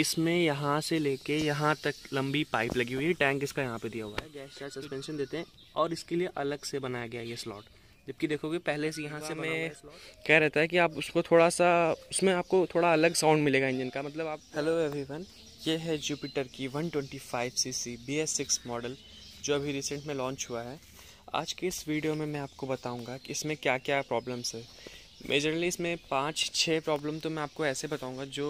इसमें यहाँ से लेके यहाँ तक लंबी पाइप लगी हुई है टैंक इसका यहाँ पे दिया हुआ है गैस चार सस्पेंशन देते हैं और इसके लिए अलग से बनाया गया ये स्लॉट जबकि देखोगे पहले से यहाँ से मैं कह रहता है कि आप उसको थोड़ा सा उसमें आपको थोड़ा अलग साउंड मिलेगा इंजन का मतलब आप हेलो एवरीवन ये है जुपिटर की 125 ट्वेंटी फाइव मॉडल जो अभी रिसेंट में लॉन्च हुआ है आज के इस वीडियो में मैं आपको बताऊँगा कि इसमें क्या क्या प्रॉब्लम्स है मेजरली इसमें पाँच छः प्रॉब्लम तो मैं आपको ऐसे बताऊंगा जो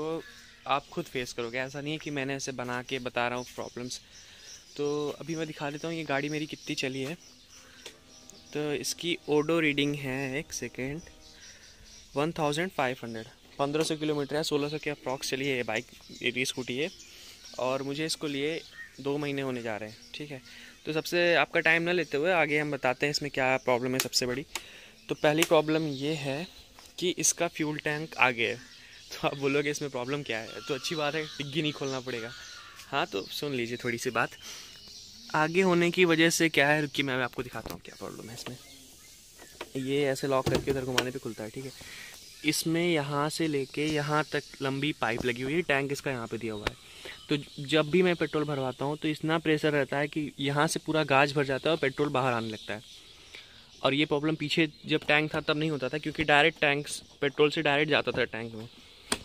आप खुद फेस करोगे ऐसा नहीं है कि मैंने ऐसे बना के बता रहा हूँ प्रॉब्लम्स तो अभी मैं दिखा देता हूँ ये गाड़ी मेरी कितनी चली है तो इसकी ओडो रीडिंग है एक second one thousand five hundred पंद्रह सौ किलोमीटर है सोलह सौ के अप्रॉक्स चली है ये बाइक ये स्कूटी है और मुझे इसको लिए दो महीने होने जा रहे हैं ठीक है तो सबसे आपका टाइम ना लेते हुए आगे हम बताते हैं इसमें क्या प्रॉब्लम है सबसे बड़ी तो पहली प्रॉब्लम ये है कि इसका फ्यूल टैंक आगे है तो आप बोलोगे इसमें प्रॉब्लम क्या है तो अच्छी बात है डिग्गी नहीं खोलना पड़ेगा हाँ तो सुन लीजिए थोड़ी सी बात आगे होने की वजह से क्या है रुकी मैं आपको दिखाता हूँ क्या प्रॉब्लम है इसमें ये ऐसे लॉक करके उधर घुमाने पे खुलता है ठीक है इसमें यहाँ से लेके यहाँ तक लंबी पाइप लगी हुई है टैंक इसका यहाँ पे दिया हुआ है तो जब भी मैं पेट्रोल भरवाता हूँ तो इतना प्रेशर रहता है कि यहाँ से पूरा गाज भर जाता है और पेट्रोल बाहर आने लगता है और ये प्रॉब्लम पीछे जब टैंक था तब नहीं होता था क्योंकि डायरेक्ट टैंक पेट्रोल से डायरेक्ट जाता था टैंक में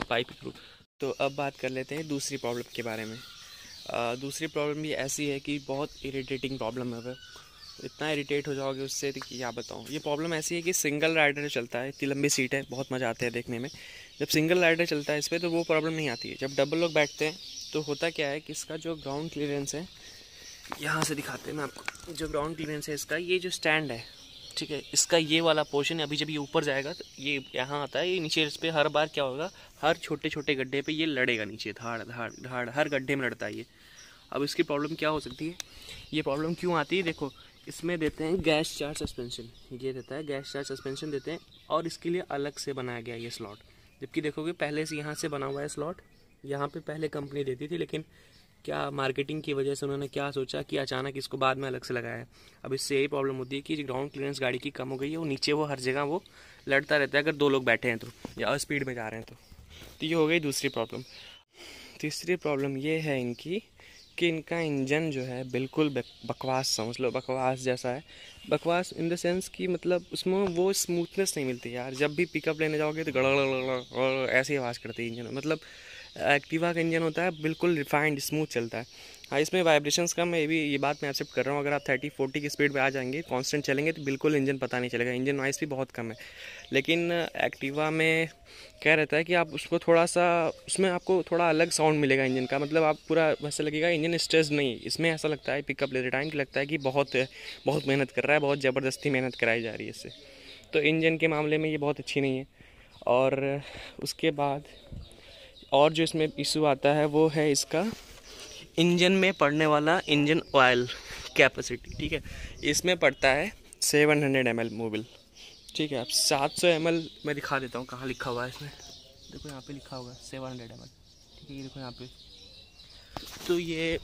पाइप थ्रू तो अब बात कर लेते हैं दूसरी प्रॉब्लम के बारे में आ, दूसरी प्रॉब्लम भी ऐसी है कि बहुत इरीटेटिंग प्रॉब्लम है वह इतना इरीटेट हो जाओगे उससे कि क्या बताऊँ ये प्रॉब्लम ऐसी है कि सिंगल राइडर चलता है इतनी लंबी सीट है बहुत मज़ा आता है देखने में जब सिंगल राइडर चलता है इस पर तो वो प्रॉब्लम नहीं आती है जब डबल लोग बैठते हैं तो होता क्या है कि इसका जो ग्राउंड क्लियरेंस है यहाँ से दिखाते हैं मैं आपको जो ग्राउंड क्लियरेंस है इसका ये जो स्टैंड है ठीक है इसका ये वाला पोर्शन अभी जब ये ऊपर जाएगा तो ये यहाँ आता है ये नीचे इस पर हर बार क्या होगा हर छोटे छोटे गड्ढे पे ये लड़ेगा नीचे धाड़ धाड़ धाड़ हर गड्ढे में लड़ता है ये अब इसकी प्रॉब्लम क्या हो सकती है ये प्रॉब्लम क्यों आती है देखो इसमें देते हैं गैस चार सस्पेंशन ये देता है गैस चार सस्पेंशन देते हैं और इसके लिए अलग से बनाया गया ये स्लॉट जबकि देखोगे पहले से यहाँ से बना हुआ है स्लॉट यहाँ पर पहले कंपनी देती थी लेकिन क्या मार्केटिंग की वजह से उन्होंने क्या सोचा कि अचानक इसको बाद में अलग से लगाया अब इससे यही प्रॉब्लम होती है कि ग्राउंड क्लियरेंस गाड़ी की कम हो गई है वो नीचे वो हर जगह वो लड़ता रहता है अगर दो लोग बैठे हैं तो या स्पीड में जा रहे हैं तो तो ये हो गई दूसरी प्रॉब्लम तीसरी प्रॉब्लम ये है इनकी कि इनका इंजन जो है बिल्कुल बकवास समझ लो बकवास जैसा है बकवास इन द सेंस कि मतलब उसमें वो स्मूथनेस नहीं मिलती यार जब भी पिकअप लेने जाओगे तो गड़ ऐसी आवाज़ करती है इंजन मतलब एक्टिवा का इंजन होता है बिल्कुल रिफाइंड स्मूथ चलता है हाँ इसमें वाइब्रेशंस कम है भी ये बात मैं एक्सेप्ट कर रहा हूँ अगर आप थर्टी फोर्टी की स्पीड पे आ जाएंगे कांस्टेंट चलेंगे तो बिल्कुल इंजन पता नहीं चलेगा इंजन नॉइस भी बहुत कम है लेकिन एक्टिवा में क्या रहता है कि आप उसको थोड़ा सा उसमें आपको थोड़ा अलग साउंड मिलेगा इंजन का मतलब आप पूरा वैसे लगेगा इंजन स्ट्रेस नहीं इसमें ऐसा लगता है पिकअप लेते टाइम लगता है कि बहुत बहुत मेहनत कर रहा है बहुत ज़बरदस्ती मेहनत कराई जा रही है इससे तो इंजन के मामले में ये बहुत अच्छी नहीं है और उसके बाद और जो इसमें इशू आता है वो है इसका इंजन में पड़ने वाला इंजन ऑयल कैपेसिटी ठीक है इसमें पड़ता है seven hundred M L mobil ठीक है अब सात सौ एम एल मैं दिखा देता हूँ कहाँ लिखा हुआ है इसमें देखो यहाँ पे लिखा हुआ है सेवन हंड्रेड एम एल ठीक है ये देखो यहाँ पे तो ये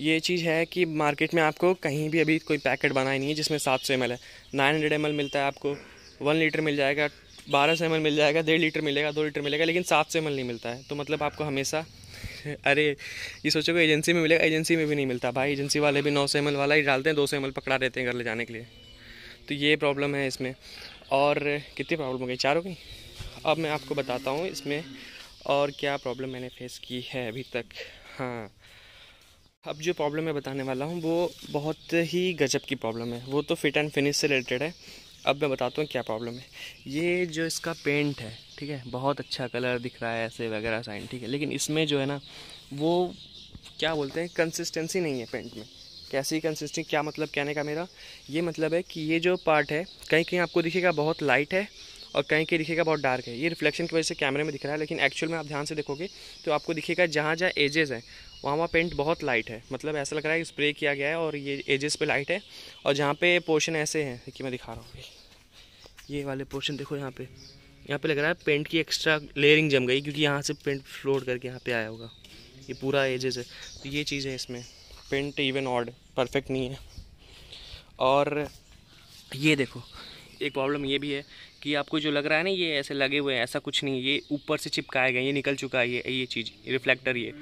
ये चीज़ है कि मार्केट में आपको कहीं भी अभी कोई पैकेट बनाया नहीं है जिसमें सात सौ एम एल है नाइन हंड्रेड एम एल मिलता है आपको वन लीटर मिल जाएगा बारह सेमन मिल जाएगा डेढ़ लीटर मिलेगा दो लीटर मिलेगा लेकिन सात सेमन नहीं मिलता है तो मतलब आपको हमेशा अरे ये सोचोगे एजेंसी में मिलेगा एजेंसी में भी नहीं मिलता भाई एजेंसी वाले भी नौ सेमल वाला ही डालते हैं दो सेमल पकड़ा देते हैं घर ले जाने के लिए तो ये प्रॉब्लम है इसमें और कितनी प्रॉब्लम हो गई चार हो गई अब मैं आपको बताता हूँ इसमें और क्या प्रॉब्लम मैंने फेस की है अभी तक हाँ अब जो प्रॉब्लम मैं बताने वाला हूँ वो बहुत ही गजब की प्रॉब्लम है वो तो फिट एंड फिनिश से रिलेटेड है अब मैं बताता हूँ क्या प्रॉब्लम है ये जो इसका पेंट है ठीक है बहुत अच्छा कलर दिख रहा है ऐसे वगैरह साइन ठीक है लेकिन इसमें जो है ना वो क्या बोलते हैं कंसिस्टेंसी नहीं है पेंट में कैसी कंसिस्टेंसी क्या मतलब कहने का मेरा ये मतलब है कि ये जो पार्ट है कहीं कहीं आपको दिखेगा बहुत लाइट है और कहीं कहीं दिखेगा बहुत डार्क है ये रिफ्लेक्शन की वजह से कैमरे में दिख रहा है लेकिन एक्चुअल में आप ध्यान से देखोगे तो आपको दिखेगा जहाँ जहाँ एजेस हैं वहाँ वहाँ पेंट बहुत लाइट है मतलब ऐसा लग रहा है कि स्प्रे किया गया है और ये एजेस पे लाइट है और जहाँ पे पोर्शन ऐसे हैं कि मैं दिखा रहा हूँ ये वाले पोर्शन देखो यहाँ पे यहाँ पे लग रहा है पेंट की एक्स्ट्रा लेयरिंग जम गई क्योंकि यहाँ से पेंट फ्लोट करके यहाँ पे आया होगा ये पूरा एजेस है तो ये चीज़ है इसमें पेंट इवन ऑड परफेक्ट नहीं है और ये देखो एक प्रॉब्लम ये भी है कि आपको जो लग रहा है ना ये ऐसे लगे हुए हैं ऐसा कुछ नहीं है ये ऊपर से चिपकाया गया ये निकल चुका है ये ये चीज़ रिफ्लेक्टर ये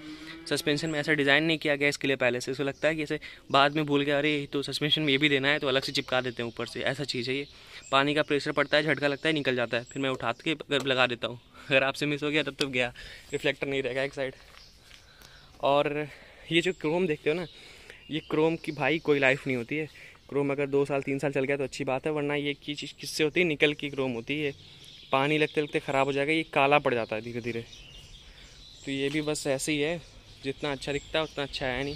सस्पेंशन में ऐसा डिज़ाइन नहीं किया गया इसके लिए पहले से इसको लगता है कि ऐसे बाद में भूल गया अरे तो सस्पेंशन में ये भी देना है तो अलग से चिपका देते हैं ऊपर से ऐसा चीज़ है ये पानी का प्रेशर पड़ता है झटका लगता है निकल जाता है फिर मैं उठा के लगा देता हूँ अगर आपसे मिस हो गया तब तो गया रिफ्लेक्टर नहीं रहेगा एक साइड और ये जो क्रोम देखते हो ना ये क्रोम की भाई कोई लाइफ नहीं होती है क्रोम अगर दो साल तीन साल चल गया तो अच्छी बात है वरना ये की चीज़ किससे होती है निकल की क्रोम होती है पानी लगते लगते ख़राब हो जाएगा ये काला पड़ जाता है धीरे धीरे तो ये भी बस ऐसे ही है जितना अच्छा दिखता है उतना अच्छा है नहीं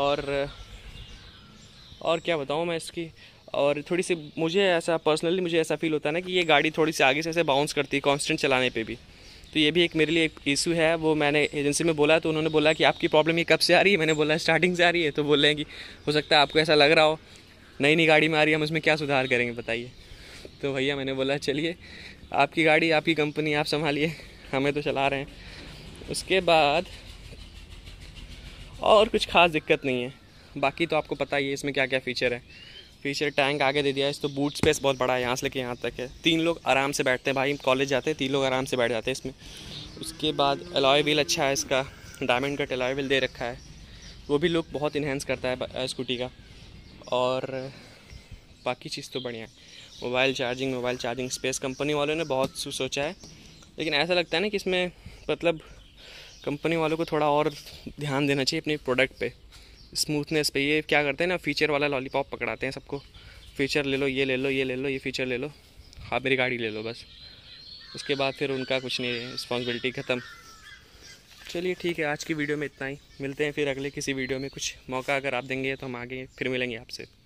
और और क्या बताऊँ मैं इसकी और थोड़ी सी मुझे ऐसा पर्सनली मुझे ऐसा फील होता है ना कि ये गाड़ी थोड़ी सी आगे से ऐसे बाउंस करती है कॉन्स्टेंट चलाने पे भी तो ये भी एक मेरे लिए एक इशू है वो मैंने एजेंसी में बोला तो उन्होंने बोला कि आपकी प्रॉब्लम ये कब से आ रही है मैंने बोला स्टार्टिंग से आ रही है तो बोल रहे हैं कि हो सकता है आपको ऐसा लग रहा हो नई नई गाड़ी में आ रही है हम उसमें क्या सुधार करेंगे बताइए तो भैया मैंने बोला चलिए आपकी गाड़ी आपकी कंपनी आप संभालिए हमें तो चला रहे हैं उसके बाद और कुछ खास दिक्कत नहीं है बाकी तो आपको पता ही है इसमें क्या क्या फ़ीचर है फीचर टैंक आगे दे दिया है इस तो बूट स्पेस बहुत बड़ा है यहाँ से लेके यहाँ तक है तीन लोग आराम से बैठते हैं भाई कॉलेज जाते हैं तीन लोग आराम से बैठ जाते हैं इसमें उसके बाद एलॉय व्हील अच्छा है इसका डायमंड कट एलॉय व्हील दे रखा है वो भी लुक बहुत इन्हेंस करता है स्कूटी का और बाकी चीज़ तो बढ़िया है mobile charging mobile charging space company वालों ने बहुत सोचा है लेकिन ऐसा लगता है ना कि इसमें मतलब कंपनी वालों को थोड़ा और ध्यान देना चाहिए अपने प्रोडक्ट पे स्मूथनेस पे ये क्या करते हैं ना फीचर वाला लॉलीपॉप पकड़ाते हैं सबको फीचर ले लो ये ले लो ये ले लो ये फीचर ले लो हाँ मेरी गाड़ी ले लो बस उसके बाद फिर उनका कुछ नहीं है रिस्पॉन्सिबिलिटी ख़त्म चलिए ठीक है आज की वीडियो में इतना ही मिलते हैं फिर अगले किसी वीडियो में कुछ मौका अगर आप देंगे तो हम आगे फिर मिलेंगे आपसे